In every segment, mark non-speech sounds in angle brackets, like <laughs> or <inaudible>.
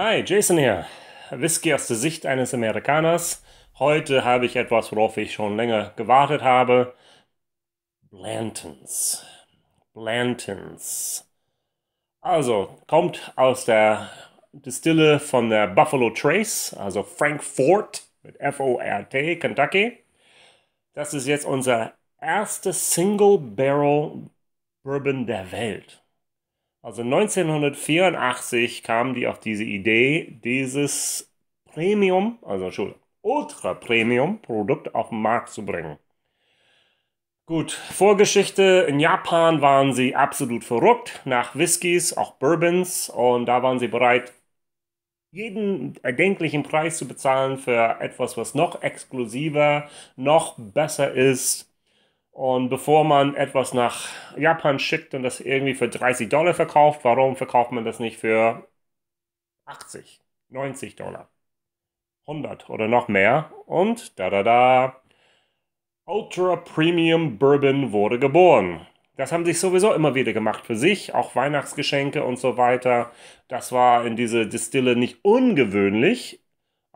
Hi, Jason hier. Whisky aus der Sicht eines Amerikaners. Heute habe ich etwas, worauf ich schon länger gewartet habe. Blantons. Blantons. Also, kommt aus der Distille von der Buffalo Trace, also Frankfort mit F-O-R-T, Kentucky. Das ist jetzt unser erstes Single Barrel Bourbon der Welt. Also 1984 kamen die auf diese Idee, dieses Premium, also Entschuldigung, Ultra Premium Produkt auf den Markt zu bringen. Gut, Vorgeschichte. In Japan waren sie absolut verrückt nach Whiskys, auch Bourbons. Und da waren sie bereit, jeden erdenklichen Preis zu bezahlen für etwas, was noch exklusiver, noch besser ist und bevor man etwas nach Japan schickt und das irgendwie für 30 Dollar verkauft, warum verkauft man das nicht für 80, 90 Dollar, 100 oder noch mehr? Und da da da, Ultra Premium Bourbon wurde geboren. Das haben sich sowieso immer wieder gemacht für sich, auch Weihnachtsgeschenke und so weiter. Das war in dieser Distille nicht ungewöhnlich,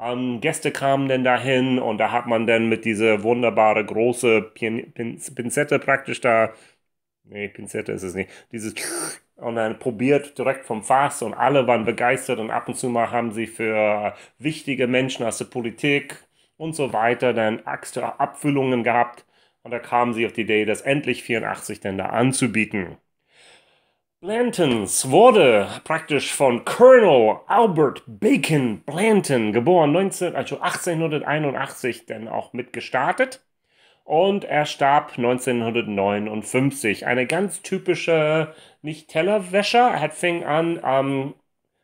ähm, Gäste kamen denn dahin und da hat man dann mit dieser wunderbare große Pin Pin Pinzette praktisch da, nee, Pinzette ist es nicht, dieses <laughs> und dann probiert direkt vom Fass und alle waren begeistert und ab und zu mal haben sie für wichtige Menschen aus der Politik und so weiter dann extra Abfüllungen gehabt und da kamen sie auf die Idee, das endlich 84 denn da anzubieten. Blantons wurde praktisch von Colonel Albert Bacon Blanton, geboren 19, also 1881, dann auch mitgestartet. Und er starb 1959. Eine ganz typische, nicht Tellerwäscher. Er fing an, ähm,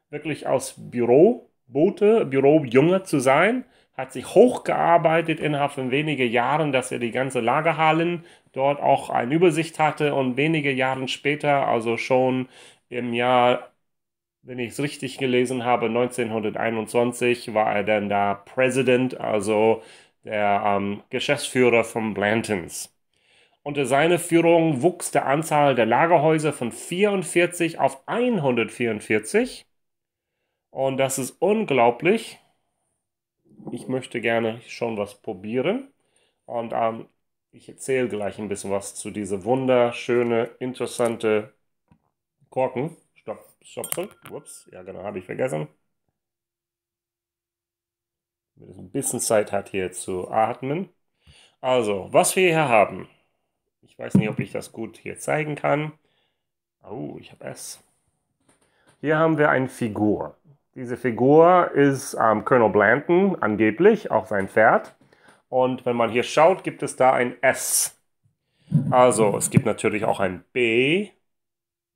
wirklich aus Büro Bürojunge zu sein hat sich hochgearbeitet innerhalb von wenigen Jahren, dass er die ganze Lagerhallen dort auch eine Übersicht hatte und wenige Jahre später, also schon im Jahr, wenn ich es richtig gelesen habe, 1921 war er dann da President, also der ähm, Geschäftsführer von Blantons. Unter seiner Führung wuchs die Anzahl der Lagerhäuser von 44 auf 144. Und das ist unglaublich ich möchte gerne schon was probieren und ähm, ich erzähle gleich ein bisschen was zu dieser wunderschöne, interessante Korken. Stopp, stopp, zurück. Ups, ja genau, habe ich vergessen. Damit es ein bisschen Zeit hat hier zu atmen. Also, was wir hier haben. Ich weiß nicht, ob ich das gut hier zeigen kann. Oh, ich habe es. Hier haben wir eine Figur. Diese Figur ist ähm, Colonel Blanton, angeblich, auch sein Pferd. Und wenn man hier schaut, gibt es da ein S. Also es gibt natürlich auch ein B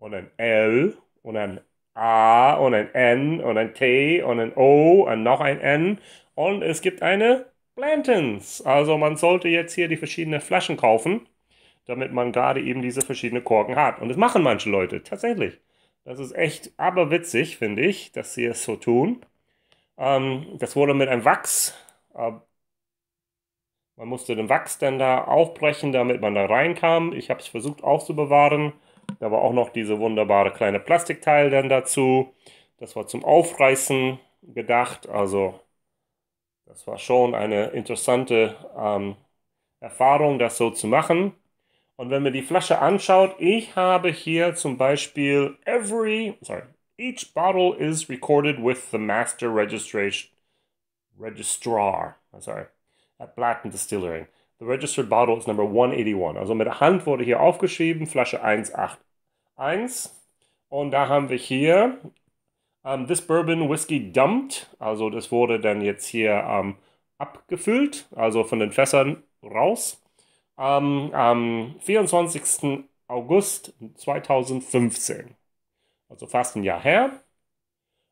und ein L und ein A und ein N und ein T und ein O und noch ein N. Und es gibt eine Blantons. Also man sollte jetzt hier die verschiedenen Flaschen kaufen, damit man gerade eben diese verschiedenen Korken hat. Und das machen manche Leute tatsächlich. Das ist echt aberwitzig, finde ich, dass sie es so tun. Ähm, das wurde mit einem Wachs. Äh, man musste den Wachs dann da aufbrechen, damit man da reinkam. Ich habe es versucht aufzubewahren. Da war auch noch diese wunderbare kleine Plastikteil dann dazu. Das war zum Aufreißen gedacht. Also das war schon eine interessante ähm, Erfahrung, das so zu machen. Und wenn man die Flasche anschaut, ich habe hier zum Beispiel every, sorry, each bottle is recorded with the master registration, registrar, sorry, at Blatten Distillery. The registered bottle is number 181. Also mit der Hand wurde hier aufgeschrieben, Flasche 181. Und da haben wir hier, um, ähm, this bourbon whiskey dumped, also das wurde dann jetzt hier um, ähm, abgefüllt, also von den Fässern raus am, am 24. August 2015. Also fast ein Jahr her.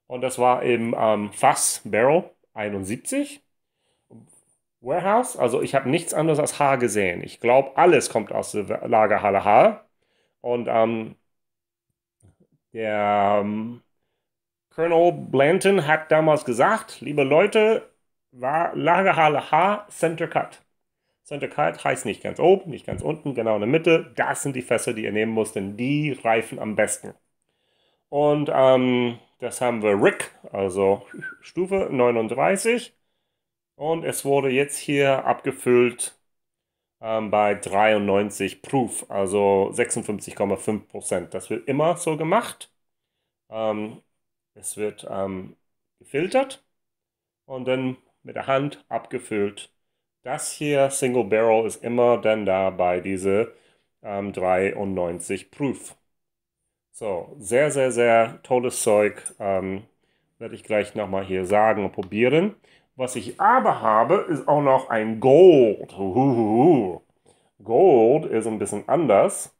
Und das war im ähm, Fass Barrel 71 Warehouse. Also ich habe nichts anderes als H gesehen. Ich glaube, alles kommt aus der Lagerhalle H. Und ähm, der ähm, Colonel Blanton hat damals gesagt, liebe Leute, war Lagerhalle H Center Cut. Center Zündigkeit heißt nicht ganz oben, nicht ganz unten, genau in der Mitte. Das sind die Fässer, die ihr nehmen müsst, denn die reifen am besten. Und ähm, das haben wir Rick, also Stufe 39. Und es wurde jetzt hier abgefüllt ähm, bei 93 Proof, also 56,5 Prozent. Das wird immer so gemacht. Ähm, es wird ähm, gefiltert und dann mit der Hand abgefüllt das hier Single Barrel ist immer dann da bei diese ähm, 93 Proof. So, sehr, sehr, sehr tolles Zeug. Ähm, werde ich gleich nochmal hier sagen und probieren. Was ich aber habe, ist auch noch ein Gold. Uhuhu. Gold ist ein bisschen anders.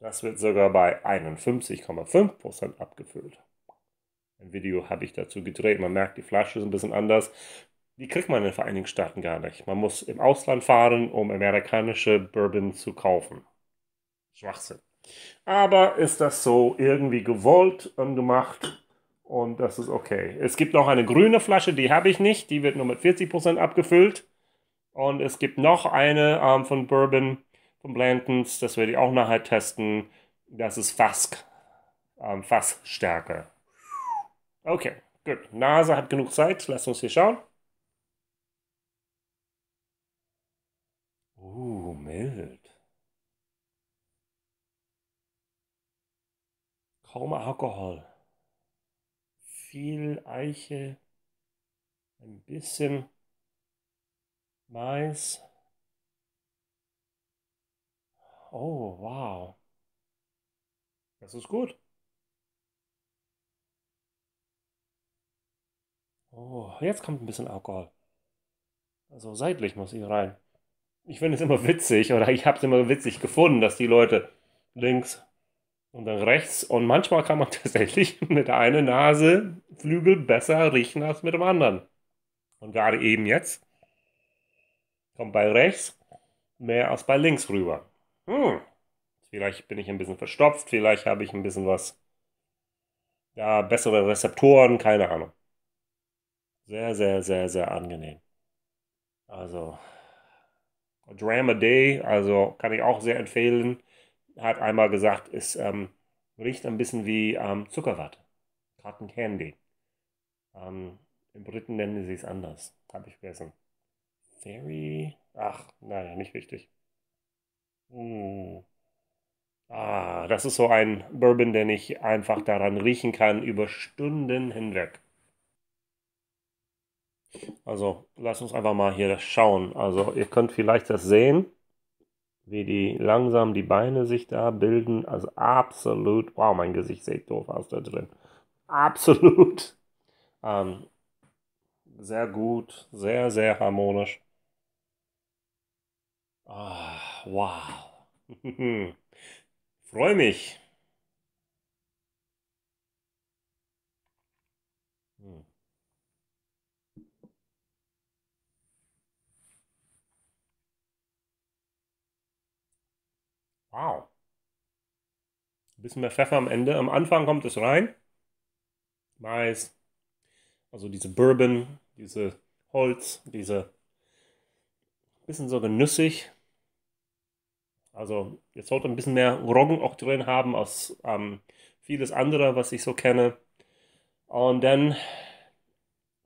Das wird sogar bei 51,5% abgefüllt. Ein Video habe ich dazu gedreht. Man merkt, die Flasche ist ein bisschen anders. Die kriegt man in den Vereinigten Staaten gar nicht. Man muss im Ausland fahren, um amerikanische Bourbon zu kaufen. Schwachsinn. Aber ist das so irgendwie gewollt und gemacht? Und das ist okay. Es gibt noch eine grüne Flasche, die habe ich nicht. Die wird nur mit 40% abgefüllt. Und es gibt noch eine ähm, von Bourbon, von Blantons. Das werde ich auch nachher testen. Das ist Fask. Ähm, Fassstärke. Okay, gut. Nase hat genug Zeit. lass uns hier schauen. gemeldet. Kaum Alkohol, viel Eiche, ein bisschen Mais. Oh, wow. Das ist gut. Oh, jetzt kommt ein bisschen Alkohol. Also seitlich muss ich rein ich finde es immer witzig oder ich habe es immer witzig gefunden, dass die Leute links und dann rechts und manchmal kann man <laughs> tatsächlich mit der einen Nase Flügel besser riechen als mit dem anderen. Und gerade eben jetzt kommt bei rechts mehr als bei links rüber. Hm. Vielleicht bin ich ein bisschen verstopft, vielleicht habe ich ein bisschen was. Ja, bessere Rezeptoren, keine Ahnung. Sehr, sehr, sehr, sehr angenehm. Also, Drama Day, also kann ich auch sehr empfehlen, hat einmal gesagt, es ähm, riecht ein bisschen wie ähm, Zuckerwatte, Cotton Candy. Ähm, in Briten nennen sie es anders, habe ich vergessen. Fairy, ach, naja, nicht wichtig. Mm. Uh. Ah, das ist so ein Bourbon, den ich einfach daran riechen kann über Stunden hinweg. Also lasst uns einfach mal hier schauen. Also ihr könnt vielleicht das sehen, wie die langsam die Beine sich da bilden. Also absolut, wow, mein Gesicht sieht doof aus da drin. Absolut. <laughs> Ähm, sehr gut, sehr, sehr harmonisch. Ah, wow. <laughs> Freue mich. Hm. Wow. Ein bisschen mehr Pfeffer am Ende. Am Anfang kommt es rein. Mais. Also diese Bourbon, diese Holz, diese bisschen so genüssig. Also jetzt sollte ein bisschen mehr Roggen auch drin haben als ähm, vieles andere, was ich so kenne. Und dann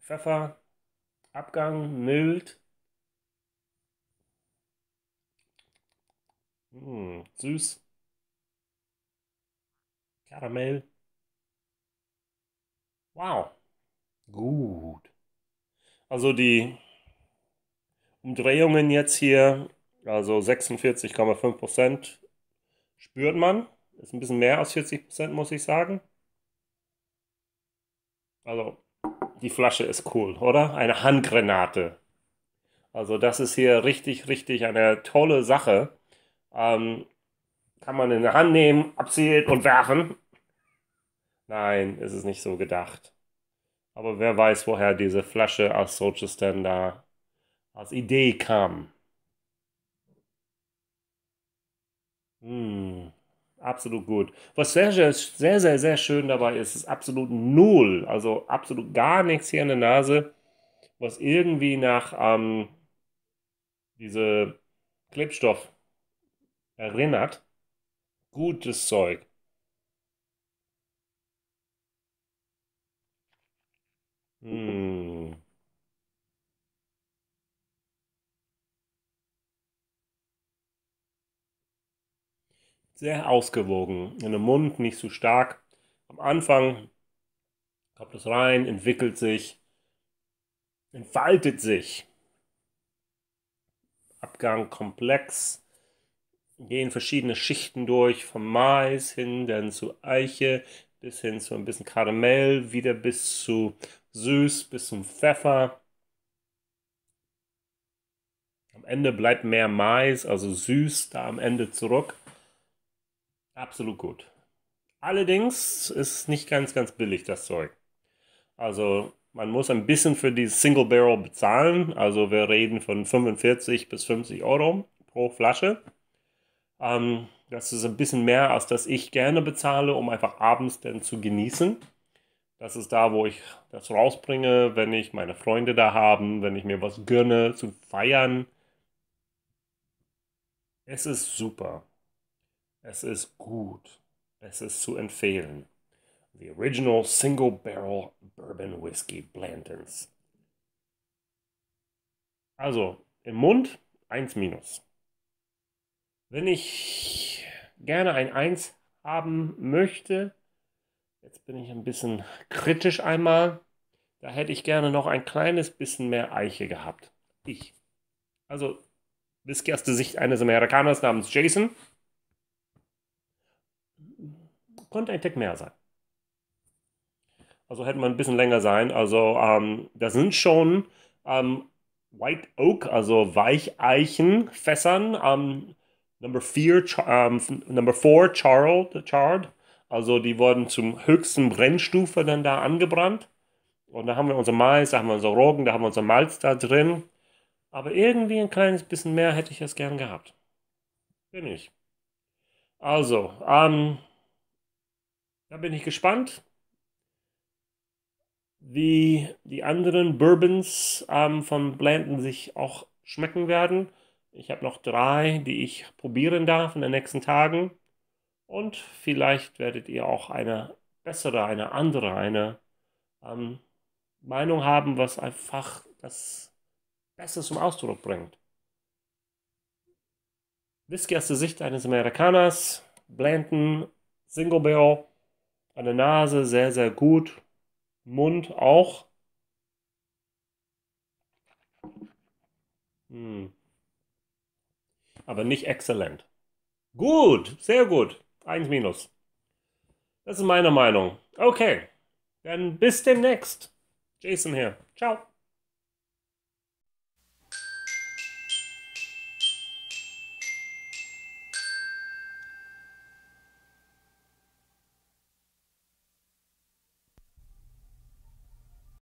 Pfeffer, Abgang, mild, Hm, süß. Karamell. Wow. Gut. Also die Umdrehungen jetzt hier, also 46,5 Prozent spürt man. Ist ein bisschen mehr als 40 Prozent, muss ich sagen. Also die Flasche ist cool, oder? Eine Handgranate. Also das ist hier richtig, richtig eine tolle Sache. Ähm, kann man in der Hand nehmen, abzielen und werfen. Nein, ist es nicht so gedacht. Aber wer weiß, woher diese Flasche aus Rochester da als Idee kam. Hm, absolut gut. Was sehr, sehr, sehr, sehr, schön dabei ist, ist absolut null, also absolut gar nichts hier in der Nase, was irgendwie nach ähm, diese Klebstoff erinnert. Gutes Zeug. Hm. Sehr ausgewogen, in dem Mund nicht zu so stark. Am Anfang kommt es rein, entwickelt sich, entfaltet sich. Abgang komplex gehen verschiedene Schichten durch, vom Mais hin dann zu Eiche, bis hin zu ein bisschen Karamell, wieder bis zu süß, bis zum Pfeffer. Am Ende bleibt mehr Mais, also süß, da am Ende zurück. Absolut gut. Allerdings ist es nicht ganz, ganz billig, das Zeug. Also man muss ein bisschen für die Single Barrel bezahlen. Also wir reden von 45 bis 50 Euro pro Flasche. Ähm, das ist ein bisschen mehr, als das ich gerne bezahle, um einfach abends dann zu genießen. Das ist da, wo ich das rausbringe, wenn ich meine Freunde da habe, wenn ich mir was gönne, zu feiern. Es ist super. Es ist gut. Es ist zu empfehlen. The Original Single Barrel Bourbon Whiskey Blantons. Also, im Mund 1 minus. Wenn ich gerne ein 1 haben möchte, jetzt bin ich ein bisschen kritisch einmal, da hätte ich gerne noch ein kleines bisschen mehr Eiche gehabt. Ich. Also bis aus der Sicht eines Amerikaners namens Jason. Konnte ein Tick mehr sein. Also hätte man ein bisschen länger sein. Also ähm, das sind schon ähm, White Oak, also Weicheichen, Fässern. Ähm, Number 4, ähm, Number 4 charred, charred. Also die wurden zum höchsten Brennstufe dann da angebrannt. Und da haben wir unser Mais, da haben wir unser Roggen, da haben wir unser Malz da drin. Aber irgendwie ein kleines bisschen mehr hätte ich es gern gehabt. Bin ich. Also, ähm, da bin ich gespannt, wie die anderen Bourbons ähm, von Blanton sich auch schmecken werden. Ich habe noch drei, die ich probieren darf in den nächsten Tagen. Und vielleicht werdet ihr auch eine bessere, eine andere, eine ähm, Meinung haben, was einfach das Beste zum Ausdruck bringt. Whisky aus der Sicht eines Amerikaners, Blanton, Single Barrel, an der Nase sehr, sehr gut, Mund auch. Hm aber nicht exzellent. Gut, sehr gut. Eins minus. Das ist meine Meinung. Okay, dann bis demnächst. Jason hier. Ciao.